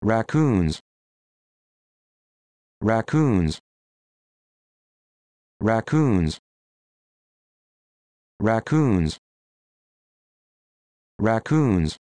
raccoons raccoons raccoons raccoons raccoons